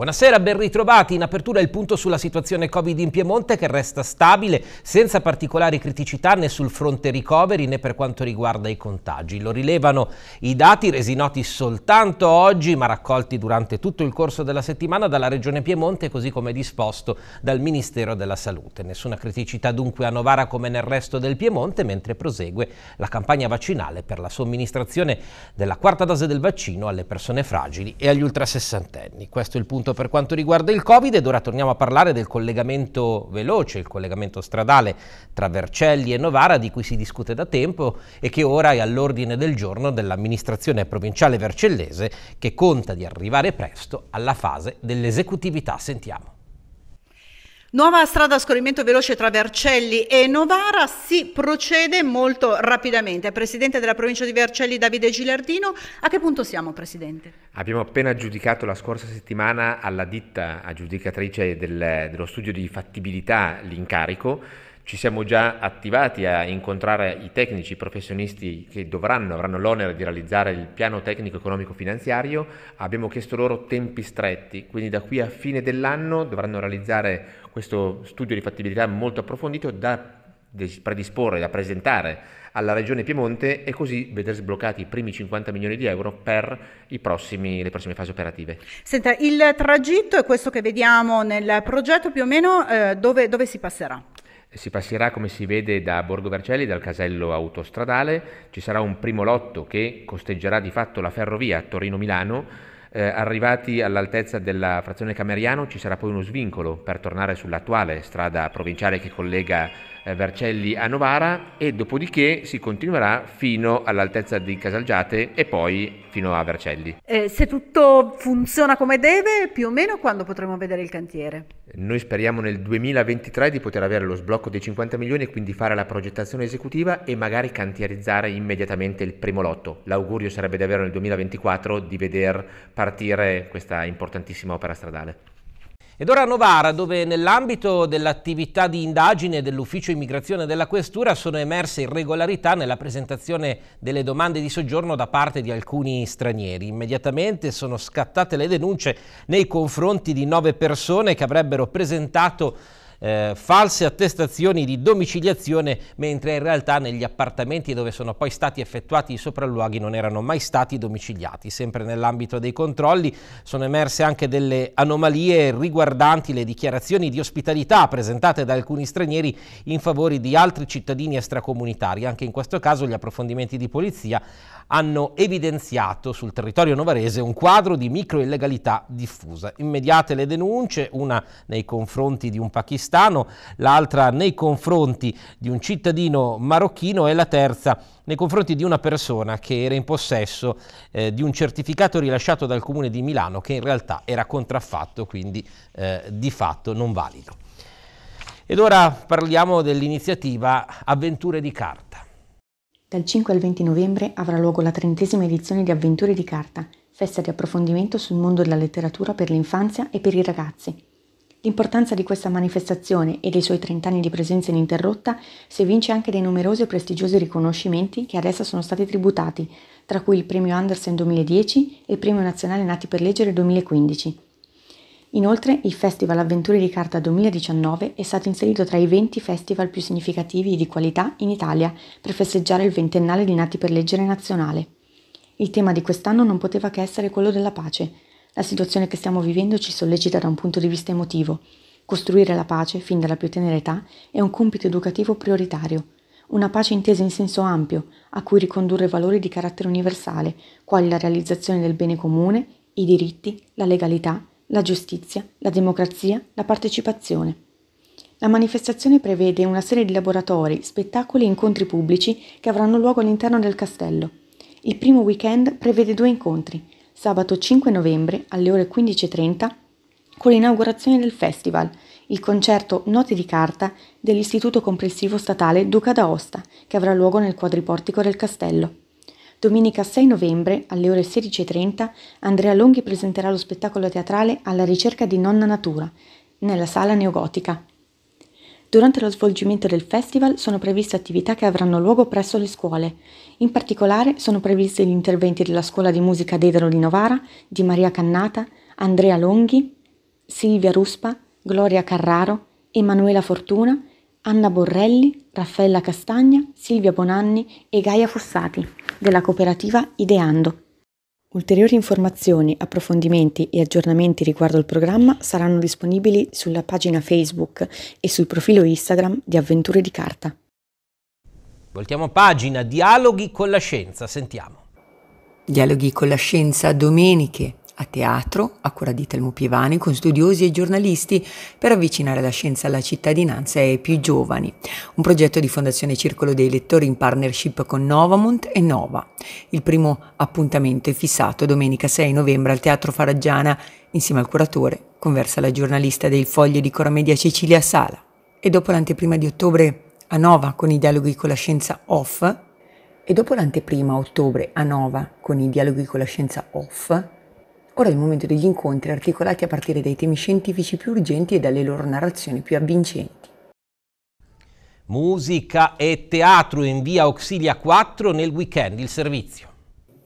Buonasera, ben ritrovati. In apertura il punto sulla situazione Covid in Piemonte che resta stabile, senza particolari criticità né sul fronte ricoveri né per quanto riguarda i contagi. Lo rilevano i dati resi noti soltanto oggi, ma raccolti durante tutto il corso della settimana dalla Regione Piemonte, così come disposto dal Ministero della Salute. Nessuna criticità dunque a Novara come nel resto del Piemonte, mentre prosegue la campagna vaccinale per la somministrazione della quarta dose del vaccino alle persone fragili e agli ultrasessantenni. Questo è il punto tutto per quanto riguarda il Covid ed ora torniamo a parlare del collegamento veloce, il collegamento stradale tra Vercelli e Novara di cui si discute da tempo e che ora è all'ordine del giorno dell'amministrazione provinciale vercellese che conta di arrivare presto alla fase dell'esecutività. Sentiamo. Nuova strada a scorrimento veloce tra Vercelli e Novara si procede molto rapidamente. Presidente della provincia di Vercelli Davide Gilardino, a che punto siamo Presidente? Abbiamo appena giudicato la scorsa settimana alla ditta aggiudicatrice del, dello studio di fattibilità l'incarico ci siamo già attivati a incontrare i tecnici, i professionisti che dovranno, avranno l'onere di realizzare il piano tecnico economico finanziario, abbiamo chiesto loro tempi stretti, quindi da qui a fine dell'anno dovranno realizzare questo studio di fattibilità molto approfondito da predisporre, da presentare alla Regione Piemonte e così vedere sbloccati i primi 50 milioni di euro per prossimi, le prossime fasi operative. Senta, il tragitto è questo che vediamo nel progetto più o meno eh, dove, dove si passerà? Si passerà, come si vede, da Borgo Vercelli, dal casello autostradale, ci sarà un primo lotto che costeggerà di fatto la ferrovia Torino-Milano, eh, arrivati all'altezza della frazione Cameriano ci sarà poi uno svincolo per tornare sull'attuale strada provinciale che collega eh, Vercelli a Novara e dopodiché si continuerà fino all'altezza di Casalgiate e poi fino a Vercelli. Eh, se tutto funziona come deve, più o meno quando potremo vedere il cantiere? Noi speriamo nel 2023 di poter avere lo sblocco dei 50 milioni e quindi fare la progettazione esecutiva e magari cantierizzare immediatamente il primo lotto. L'augurio sarebbe davvero nel 2024 di veder partire questa importantissima opera stradale. Ed ora a Novara, dove nell'ambito dell'attività di indagine dell'ufficio immigrazione della Questura sono emerse irregolarità nella presentazione delle domande di soggiorno da parte di alcuni stranieri. Immediatamente sono scattate le denunce nei confronti di nove persone che avrebbero presentato eh, false attestazioni di domiciliazione, mentre in realtà negli appartamenti dove sono poi stati effettuati i sopralluoghi non erano mai stati domiciliati. Sempre nell'ambito dei controlli sono emerse anche delle anomalie riguardanti le dichiarazioni di ospitalità presentate da alcuni stranieri in favore di altri cittadini extracomunitari. Anche in questo caso gli approfondimenti di polizia hanno evidenziato sul territorio novarese un quadro di microillegalità diffusa. Immediate le denunce, una nei confronti di un pakistano pakistano, l'altra nei confronti di un cittadino marocchino e la terza nei confronti di una persona che era in possesso eh, di un certificato rilasciato dal comune di Milano che in realtà era contraffatto, quindi eh, di fatto non valido. Ed ora parliamo dell'iniziativa Avventure di Carta. Dal 5 al 20 novembre avrà luogo la trentesima edizione di Avventure di Carta, festa di approfondimento sul mondo della letteratura per l'infanzia e per i ragazzi, L'importanza di questa manifestazione e dei suoi 30 anni di presenza ininterrotta si evince anche dai numerosi e prestigiosi riconoscimenti che ad essa sono stati tributati, tra cui il Premio Andersen 2010 e il Premio Nazionale Nati per Leggere 2015. Inoltre, il Festival Avventure di Carta 2019 è stato inserito tra i 20 festival più significativi e di qualità in Italia per festeggiare il ventennale di Nati per Leggere nazionale. Il tema di quest'anno non poteva che essere quello della pace, la situazione che stiamo vivendo ci sollecita da un punto di vista emotivo. Costruire la pace, fin dalla più tenera età, è un compito educativo prioritario. Una pace intesa in senso ampio, a cui ricondurre valori di carattere universale, quali la realizzazione del bene comune, i diritti, la legalità, la giustizia, la democrazia, la partecipazione. La manifestazione prevede una serie di laboratori, spettacoli e incontri pubblici che avranno luogo all'interno del castello. Il primo weekend prevede due incontri, sabato 5 novembre alle ore 15.30 con l'inaugurazione del festival, il concerto Note di Carta dell'Istituto Comprensivo Statale Duca d'Aosta, che avrà luogo nel quadriportico del castello. Domenica 6 novembre alle ore 16.30 Andrea Longhi presenterà lo spettacolo teatrale Alla ricerca di Nonna Natura, nella sala neogotica. Durante lo svolgimento del festival sono previste attività che avranno luogo presso le scuole. In particolare sono previsti gli interventi della Scuola di Musica Dedalo di Novara, di Maria Cannata, Andrea Longhi, Silvia Ruspa, Gloria Carraro, Emanuela Fortuna, Anna Borrelli, Raffaella Castagna, Silvia Bonanni e Gaia Fossati della cooperativa Ideando. Ulteriori informazioni, approfondimenti e aggiornamenti riguardo il programma saranno disponibili sulla pagina Facebook e sul profilo Instagram di Avventure di Carta. Voltiamo pagina, dialoghi con la scienza, sentiamo. Dialoghi con la scienza, domeniche, a teatro, a cura di Telmo Pievani, con studiosi e giornalisti per avvicinare la scienza alla cittadinanza e ai più giovani. Un progetto di Fondazione Circolo dei Lettori in partnership con Novamont e Nova. Il primo appuntamento è fissato domenica 6 novembre al Teatro Faraggiana. Insieme al curatore conversa la giornalista del Foglio di Cora Media Cecilia Sala. E dopo l'anteprima di ottobre a Nova con i dialoghi con la scienza off e dopo l'anteprima ottobre a Nova con i dialoghi con la scienza off Ora è il momento degli incontri articolati a partire dai temi scientifici più urgenti e dalle loro narrazioni più avvincenti. Musica e teatro in via Auxilia 4 nel weekend, il servizio.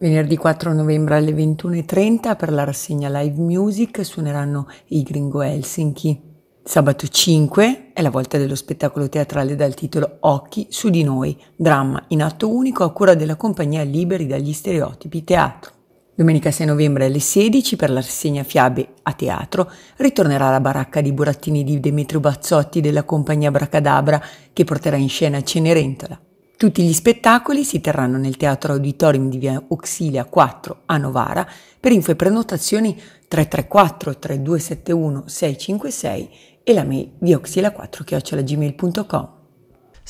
Venerdì 4 novembre alle 21.30 per la rassegna live music suoneranno i Gringo Helsinki. Sabato 5 è la volta dello spettacolo teatrale dal titolo Occhi su di noi, dramma in atto unico a cura della compagnia Liberi dagli stereotipi teatro. Domenica 6 novembre alle 16 per la rassegna Fiabe a teatro ritornerà la baracca di burattini di Demetrio Bazzotti della compagnia Bracadabra che porterà in scena Cenerentola. Tutti gli spettacoli si terranno nel Teatro Auditorium di Via Auxilia 4 a Novara. Per info e prenotazioni 334 3271 656 e la mail viauxilia4 gmail.com.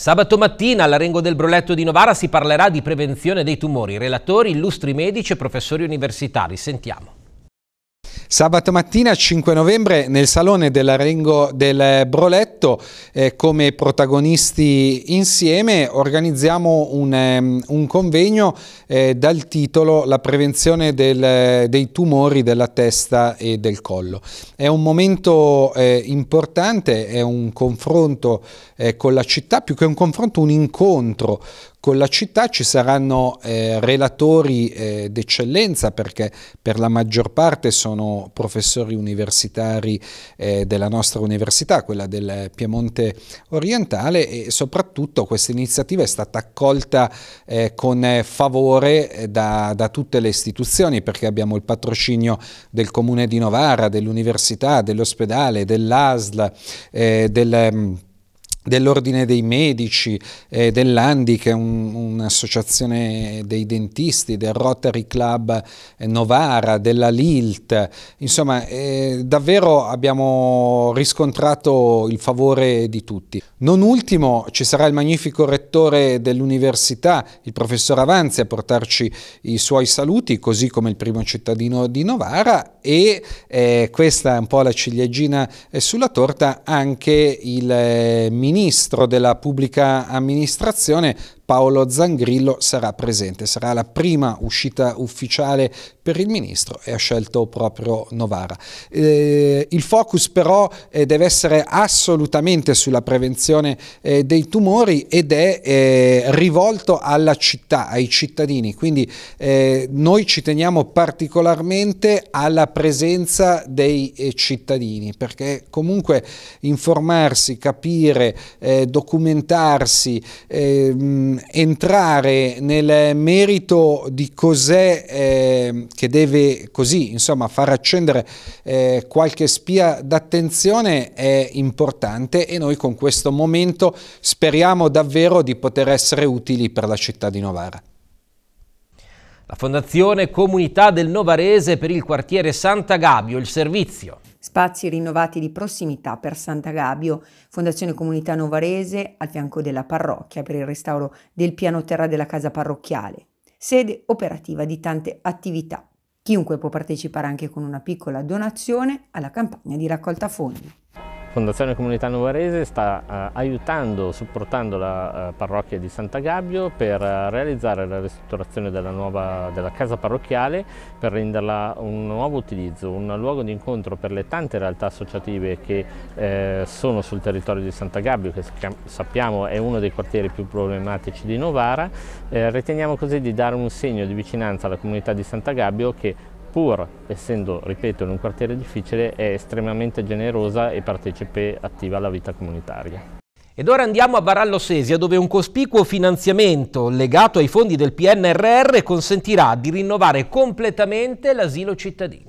Sabato mattina all'Arengo del Broletto di Novara si parlerà di prevenzione dei tumori. Relatori, illustri medici e professori universitari. Sentiamo. Sabato mattina 5 novembre nel salone dell'Arengo del Broletto eh, come protagonisti insieme organizziamo un, ehm, un convegno eh, dal titolo La prevenzione del, dei tumori della testa e del collo. È un momento eh, importante, è un confronto eh, con la città, più che un confronto un incontro, con la città ci saranno eh, relatori eh, d'eccellenza perché per la maggior parte sono professori universitari eh, della nostra università, quella del Piemonte orientale e soprattutto questa iniziativa è stata accolta eh, con eh, favore eh, da, da, tutte le istituzioni perché abbiamo il patrocinio del comune di Novara, dell'università, dell'ospedale, dell'ASL, del mm, dell'Ordine dei Medici, eh, dell'Andi che è un, un'associazione dei dentisti, del Rotary Club eh, Novara, della Lilt, insomma eh, davvero abbiamo riscontrato il favore di tutti. Non ultimo ci sarà il magnifico rettore dell'università, il professor Avanzi, a portarci i suoi saluti, così come il primo cittadino di Novara e eh, questa è un po' la ciliegina eh, sulla torta, anche il eh, ministro della pubblica amministrazione Paolo Zangrillo sarà presente. Sarà la prima uscita ufficiale per il ministro e ha scelto proprio Novara. Eh, il focus però eh, deve essere assolutamente sulla prevenzione eh, dei tumori ed è eh, rivolto alla città, ai cittadini. Quindi eh, noi ci teniamo particolarmente alla presenza dei eh, cittadini perché comunque informarsi, capire, documentarsi, ehm, entrare nel merito di cos'è eh, che deve così, insomma, far accendere eh, qualche spia d'attenzione è importante e noi con questo momento speriamo davvero di poter essere utili per la città di Novara. La Fondazione Comunità del Novarese per il quartiere Santa Gabbio, il servizio spazi rinnovati di prossimità per Santa Sant'Agabio, Fondazione Comunità Novarese al fianco della parrocchia per il restauro del piano terra della casa parrocchiale, sede operativa di tante attività. Chiunque può partecipare anche con una piccola donazione alla campagna di raccolta fondi. Fondazione Comunità Novarese sta eh, aiutando, supportando la eh, parrocchia di Santa Gabbio per eh, realizzare la ristrutturazione della, nuova, della, casa parrocchiale per renderla un nuovo utilizzo, un luogo di incontro per le tante realtà associative che eh, sono sul territorio di Santa Gabbio, che sappiamo è uno dei quartieri più problematici di Novara. Eh, riteniamo così di dare un segno di vicinanza alla comunità di Santa Gabbio che pur essendo, ripeto, in un quartiere difficile, è estremamente generosa e partecipe attiva alla vita comunitaria. Ed ora andiamo a Barallo Sesia, dove un cospicuo finanziamento legato ai fondi del PNRR consentirà di rinnovare completamente l'asilo cittadino.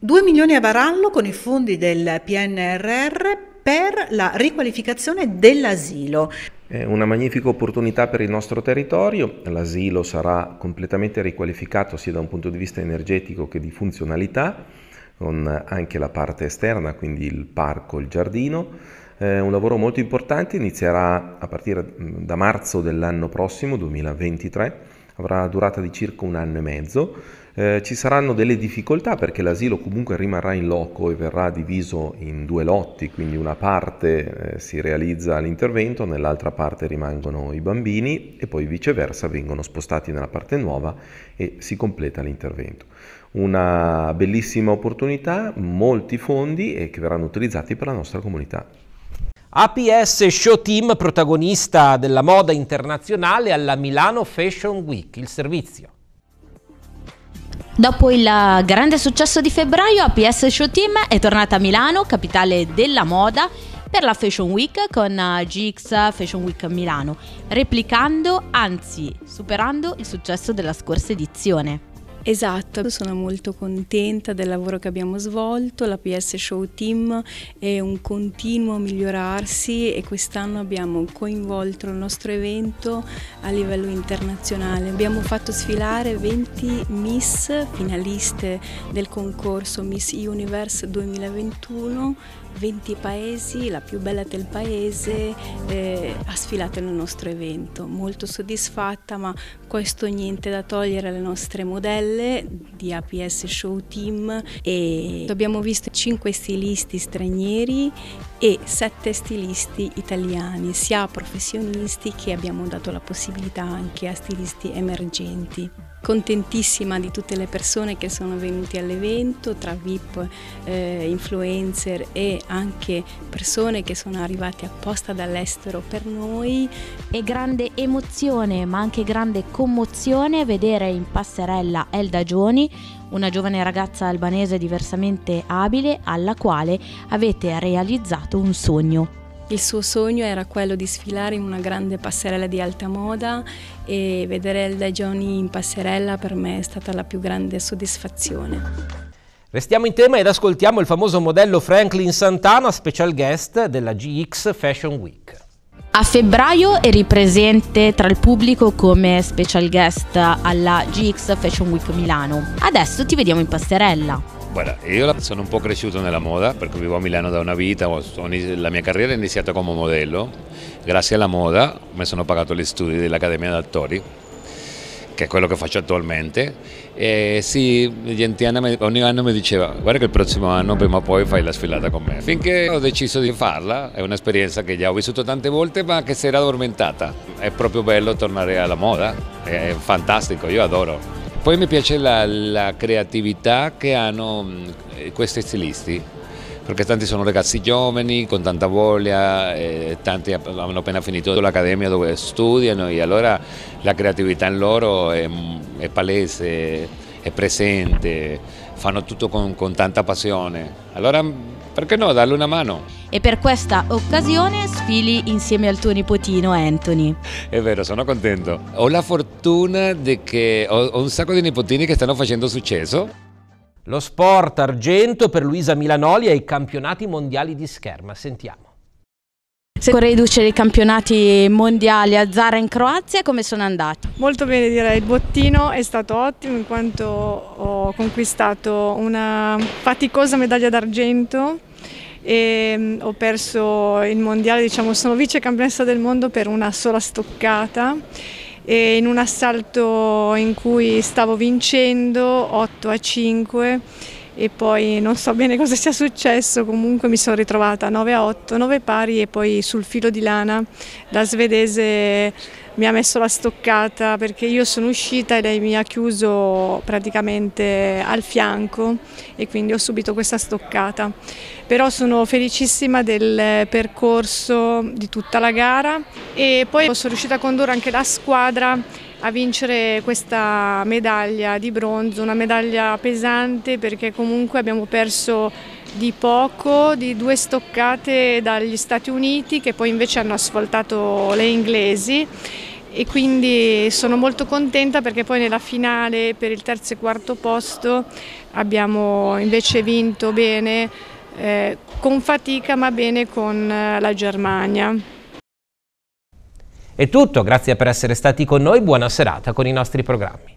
2 milioni a Barallo con i fondi del PNRR per la riqualificazione dell'asilo. È una magnifica opportunità per il nostro territorio, l'asilo sarà completamente riqualificato sia da un punto di vista energetico che di funzionalità, con anche la parte esterna, quindi il parco, il giardino. È un lavoro molto importante, inizierà a partire mm, da marzo dell'anno prossimo, 2023 avrà durata di circa un anno e mezzo. Eh, ci saranno delle difficoltà perché l'asilo comunque rimarrà in loco e verrà diviso in due lotti, quindi una parte eh, si realizza l'intervento, nell'altra parte rimangono i bambini e poi viceversa vengono spostati nella parte nuova e si completa l'intervento. Una bellissima opportunità, molti fondi e che verranno utilizzati per la nostra comunità. APS Show Team, protagonista della moda internazionale alla Milano Fashion Week, il servizio. Dopo il grande successo di febbraio, APS Show Team è tornata a Milano, capitale della moda, per la Fashion Week con GX Fashion Week Milano, replicando, anzi superando il successo della scorsa edizione. Esatto, sono molto contenta del lavoro che abbiamo svolto, la PS Show Team è un continuo migliorarsi e quest'anno abbiamo coinvolto il nostro evento a livello internazionale. Abbiamo fatto sfilare 20 Miss finaliste del concorso Miss Universe 2021 20 paesi, la più bella del paese, eh, ha sfilato nel nostro evento. Molto soddisfatta, ma questo niente da togliere alle nostre modelle di APS Show Team. E abbiamo visto 5 stilisti stranieri e 7 stilisti italiani, sia professionisti che abbiamo dato la possibilità anche a stilisti emergenti contentissima di tutte le persone che sono venute all'evento, tra VIP, eh, influencer e anche persone che sono arrivate apposta dall'estero per noi. È grande emozione, ma anche grande commozione vedere in passerella Elda Gioni, una giovane ragazza albanese diversamente abile alla quale avete realizzato un sogno. Il suo sogno era quello di sfilare in una grande passerella di alta moda e vedere Elda Johnny in passerella per me è stata la più grande soddisfazione. Restiamo in tema ed ascoltiamo il famoso modello Franklin Santana, special guest della GX Fashion Week. A febbraio eri presente tra il pubblico come special guest alla GX Fashion Week Milano. Adesso ti vediamo in passerella. Guarda, io sono un po' cresciuto nella moda perché vivo a Milano da una vita, la mia carriera è iniziata come modello, grazie alla moda mi sono pagato gli studi dell'Accademia d'Attori, che è quello che faccio attualmente, e sì, gente ogni anno mi diceva guarda che il prossimo anno prima o poi fai la sfilata con me, finché ho deciso di farla, è un'esperienza che già ho vissuto tante volte ma che si era addormentata, è proprio bello tornare alla moda, è fantastico, io adoro. Poi mi piace la, la creatività che hanno mm, questi stilisti, perché tanti sono ragazzi giovani, con tanta voglia, eh, tanti hanno appena finito l'accademia dove studiano e allora la creatività in loro è, mm, è palese, è presente, fanno tutto con, con tanta passione. Allora mm, perché no, dalle una mano? E per questa occasione sfili insieme al tuo nipotino Anthony. È vero, sono contento. Ho la fortuna di che ho, ho un sacco di nipotini che stanno facendo successo. Lo sport argento per Luisa Milanoli ai campionati mondiali di scherma. Sentiamo. Se riducere i campionati mondiali a Zara in Croazia, come sono andati? Molto bene direi, il bottino è stato ottimo in quanto ho conquistato una faticosa medaglia d'argento e mm, ho perso il mondiale, diciamo sono vice campionessa del mondo per una sola stoccata e in un assalto in cui stavo vincendo 8 a 5 e poi non so bene cosa sia successo, comunque mi sono ritrovata 9 a 8, 9 pari e poi sul filo di lana la svedese mi ha messo la stoccata perché io sono uscita e lei mi ha chiuso praticamente al fianco e quindi ho subito questa stoccata. Però sono felicissima del percorso di tutta la gara e poi sono riuscita a condurre anche la squadra a vincere questa medaglia di bronzo, una medaglia pesante perché comunque abbiamo perso di poco, di due stoccate dagli Stati Uniti che poi invece hanno asfaltato le inglesi e quindi sono molto contenta perché poi nella finale per il terzo e quarto posto abbiamo invece vinto bene, eh, con fatica ma bene con eh, la Germania. È tutto, grazie per essere stati con noi, buona serata con i nostri programmi.